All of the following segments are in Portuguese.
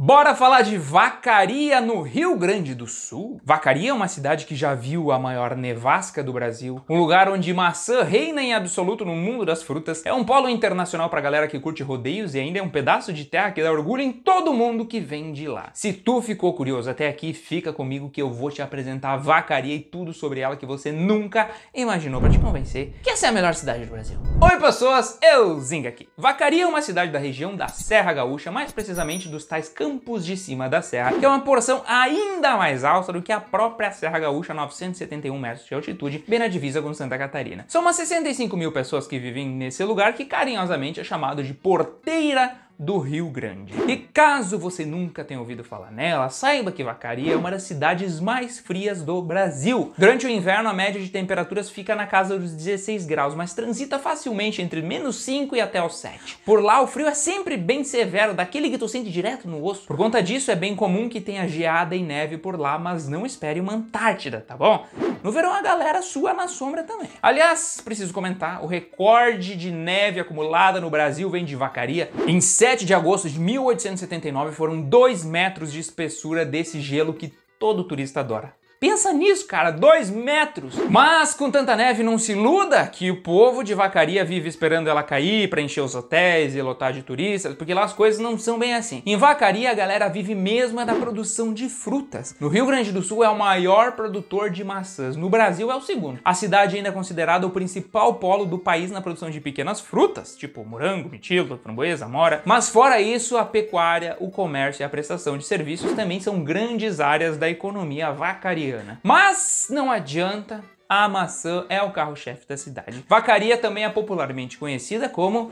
Bora falar de Vacaria, no Rio Grande do Sul? Vacaria é uma cidade que já viu a maior nevasca do Brasil, um lugar onde maçã reina em absoluto no mundo das frutas, é um polo internacional pra galera que curte rodeios e ainda é um pedaço de terra que dá orgulho em todo mundo que vem de lá. Se tu ficou curioso até aqui, fica comigo que eu vou te apresentar Vacaria e tudo sobre ela que você nunca imaginou pra te convencer que essa é a melhor cidade do Brasil. Oi pessoas, eu Zinga aqui. Vacaria é uma cidade da região da Serra Gaúcha, mais precisamente dos tais campos Campos de Cima da Serra, que é uma porção ainda mais alta do que a própria Serra Gaúcha, 971 metros de altitude, bem na divisa com Santa Catarina. São umas 65 mil pessoas que vivem nesse lugar, que carinhosamente é chamado de Porteira do Rio Grande. E caso você nunca tenha ouvido falar nela, saiba que Vacaria é uma das cidades mais frias do Brasil. Durante o inverno, a média de temperaturas fica na casa dos 16 graus, mas transita facilmente entre menos 5 e até os 7. Por lá, o frio é sempre bem severo, daquele que tu sente direto no osso. Por conta disso, é bem comum que tenha geada e neve por lá, mas não espere uma Antártida, tá bom? No verão, a galera sua na sombra também. Aliás, preciso comentar, o recorde de neve acumulada no Brasil vem de Vacaria. Em 7 de agosto de 1879 foram 2 metros de espessura desse gelo que todo turista adora. Pensa nisso, cara, dois metros. Mas com tanta neve, não se iluda que o povo de vacaria vive esperando ela cair para encher os hotéis e lotar de turistas, porque lá as coisas não são bem assim. Em vacaria, a galera vive mesmo é da produção de frutas. No Rio Grande do Sul é o maior produtor de maçãs, no Brasil é o segundo. A cidade ainda é considerada o principal polo do país na produção de pequenas frutas, tipo morango, mirtilo, framboesa, mora. Mas fora isso, a pecuária, o comércio e a prestação de serviços também são grandes áreas da economia vacaria né? Mas não adianta, a maçã é o carro-chefe da cidade. Vacaria também é popularmente conhecida como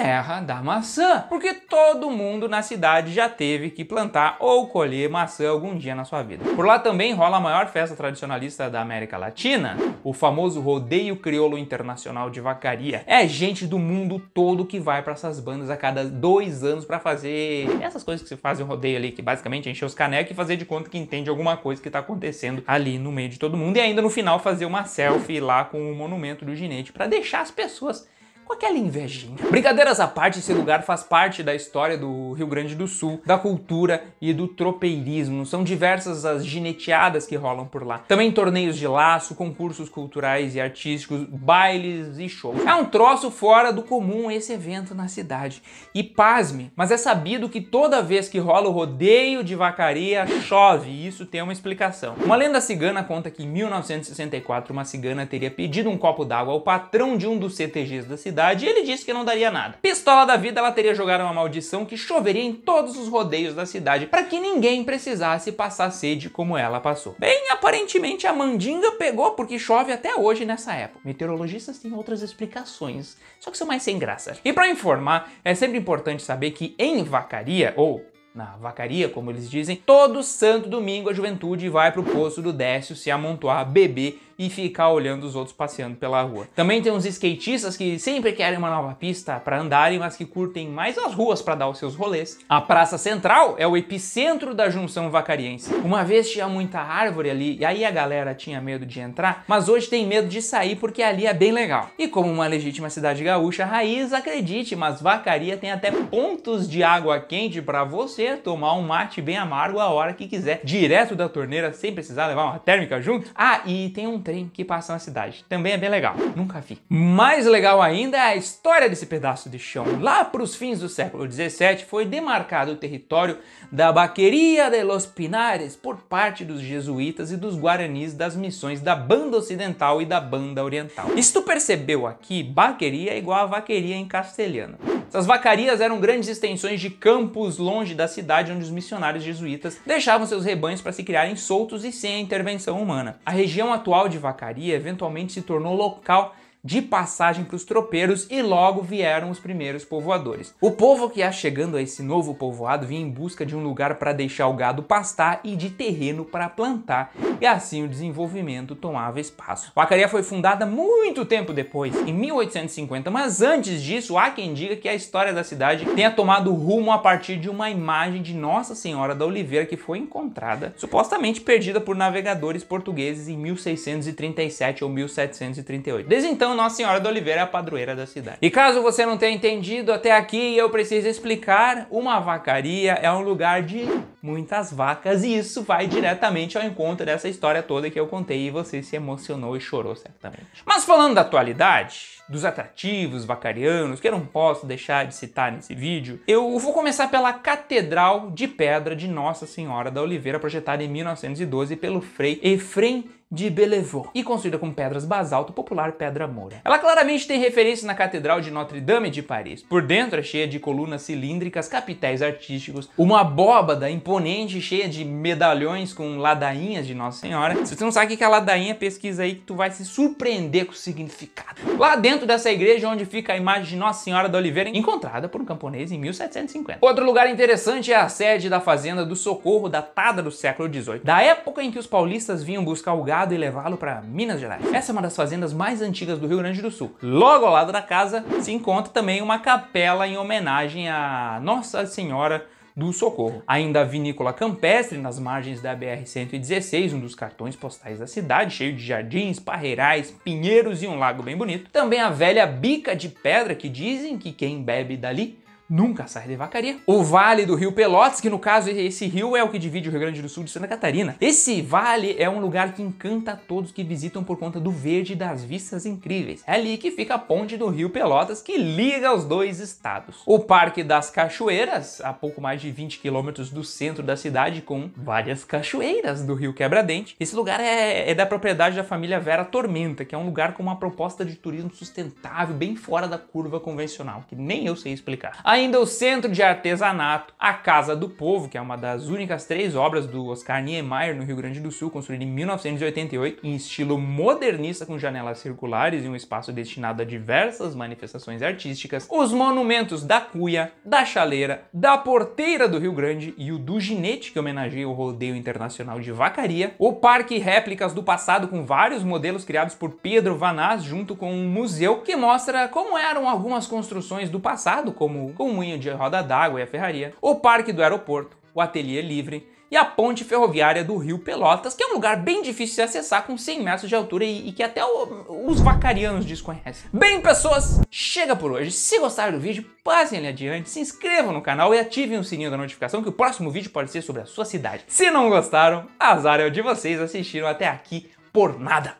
terra da maçã, porque todo mundo na cidade já teve que plantar ou colher maçã algum dia na sua vida. Por lá também rola a maior festa tradicionalista da América Latina, o famoso Rodeio Crioulo Internacional de Vacaria. É gente do mundo todo que vai para essas bandas a cada dois anos para fazer essas coisas que se fazem um rodeio ali, que basicamente é encher os canecos e fazer de conta que entende alguma coisa que tá acontecendo ali no meio de todo mundo e ainda no final fazer uma selfie lá com o monumento do ginete para deixar as pessoas com aquela invejinha. Brincadeiras à parte, esse lugar faz parte da história do Rio Grande do Sul, da cultura e do tropeirismo. São diversas as gineteadas que rolam por lá. Também torneios de laço, concursos culturais e artísticos, bailes e shows. É um troço fora do comum esse evento na cidade. E pasme, mas é sabido que toda vez que rola o rodeio de vacaria, chove. E isso tem uma explicação. Uma lenda cigana conta que em 1964 uma cigana teria pedido um copo d'água ao patrão de um dos CTGs da cidade cidade e ele disse que não daria nada. Pistola da vida, ela teria jogado uma maldição que choveria em todos os rodeios da cidade para que ninguém precisasse passar sede como ela passou. Bem, aparentemente a mandinga pegou porque chove até hoje nessa época. Meteorologistas têm outras explicações, só que são mais sem graça. E para informar, é sempre importante saber que em Vacaria, ou na vacaria, como eles dizem, todo santo domingo a juventude vai pro poço do Décio se amontoar, beber e ficar olhando os outros passeando pela rua. Também tem uns skatistas que sempre querem uma nova pista para andarem, mas que curtem mais as ruas para dar os seus rolês. A Praça Central é o epicentro da junção vacariense. Uma vez tinha muita árvore ali e aí a galera tinha medo de entrar, mas hoje tem medo de sair porque ali é bem legal. E como uma legítima cidade gaúcha raiz, acredite, mas Vacaria tem até pontos de água quente para você tomar um mate bem amargo a hora que quiser, direto da torneira, sem precisar levar uma térmica junto. Ah, e tem um trem que passa na cidade. Também é bem legal, nunca vi. Mais legal ainda é a história desse pedaço de chão. Lá para os fins do século XVII foi demarcado o território da Baqueria de los Pinares por parte dos jesuítas e dos guaranis das missões da Banda Ocidental e da Banda Oriental. E se tu percebeu aqui, baqueria é igual a vaqueria em castelhano. Essas vacarias eram grandes extensões de campos longe da cidade onde os missionários jesuítas deixavam seus rebanhos para se criarem soltos e sem a intervenção humana. A região atual de Vacaria eventualmente se tornou local de passagem para os tropeiros e logo vieram os primeiros povoadores. O povo que ia chegando a esse novo povoado vinha em busca de um lugar para deixar o gado pastar e de terreno para plantar, e assim o desenvolvimento tomava espaço. Vacaria foi fundada muito tempo depois, em 1850, mas antes disso há quem diga que a história da cidade tenha tomado rumo a partir de uma imagem de Nossa Senhora da Oliveira que foi encontrada, supostamente perdida por navegadores portugueses em 1637 ou 1738. Desde então então Nossa Senhora da Oliveira é a padroeira da cidade. E caso você não tenha entendido até aqui, eu preciso explicar, uma vacaria é um lugar de muitas vacas e isso vai diretamente ao encontro dessa história toda que eu contei e você se emocionou e chorou certamente. Mas falando da atualidade, dos atrativos vacarianos, que eu não posso deixar de citar nesse vídeo, eu vou começar pela Catedral de Pedra de Nossa Senhora da Oliveira, projetada em 1912 pelo Frei Efrem de Bellevaux e construída com pedras basalto, popular pedra moura. Ela claramente tem referência na Catedral de Notre-Dame de Paris. Por dentro é cheia de colunas cilíndricas, capitéis artísticos, uma abóbada imponente cheia de medalhões com ladainhas de Nossa Senhora. Se você não sabe o que é ladainha, pesquisa aí que tu vai se surpreender com o significado. Lá dentro dessa igreja onde fica a imagem de Nossa Senhora da Oliveira, encontrada por um camponês em 1750. Outro lugar interessante é a sede da fazenda do Socorro, datada do século XVIII, da época em que os paulistas vinham buscar o gado gado e levá-lo para Minas Gerais. Essa é uma das fazendas mais antigas do Rio Grande do Sul. Logo ao lado da casa se encontra também uma capela em homenagem a Nossa Senhora do Socorro. Ainda a vinícola campestre nas margens da BR-116, um dos cartões postais da cidade, cheio de jardins, parreirais, pinheiros e um lago bem bonito. Também a velha bica de pedra que dizem que quem bebe dali nunca sai de Vacaria. O vale do rio Pelotas, que no caso esse rio é o que divide o Rio Grande do Sul de Santa Catarina. Esse vale é um lugar que encanta todos que visitam por conta do verde e das vistas incríveis. É ali que fica a ponte do rio Pelotas que liga os dois estados. O Parque das Cachoeiras, a pouco mais de 20 quilômetros do centro da cidade, com várias cachoeiras do rio Quebra-Dente. Esse lugar é, é da propriedade da família Vera Tormenta, que é um lugar com uma proposta de turismo sustentável bem fora da curva convencional, que nem eu sei explicar. A Ainda o Centro de Artesanato, a Casa do Povo, que é uma das únicas três obras do Oscar Niemeyer no Rio Grande do Sul, construída em 1988, em estilo modernista com janelas circulares e um espaço destinado a diversas manifestações artísticas, os monumentos da Cuia, da Chaleira, da Porteira do Rio Grande e o do Ginete, que homenageia o rodeio internacional de Vacaria, o Parque Réplicas do Passado com vários modelos criados por Pedro Vanaz junto com um museu que mostra como eram algumas construções do passado, como com o moinho de roda d'água e a ferraria, o parque do aeroporto, o ateliê livre e a ponte ferroviária do Rio Pelotas, que é um lugar bem difícil de acessar com 100 metros de altura e, e que até o, os vacarianos desconhecem. Bem, pessoas, chega por hoje. Se gostaram do vídeo, passem ele adiante, se inscrevam no canal e ativem o sininho da notificação que o próximo vídeo pode ser sobre a sua cidade. Se não gostaram, azar é o de vocês, assistiram até aqui por nada.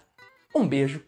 Um beijo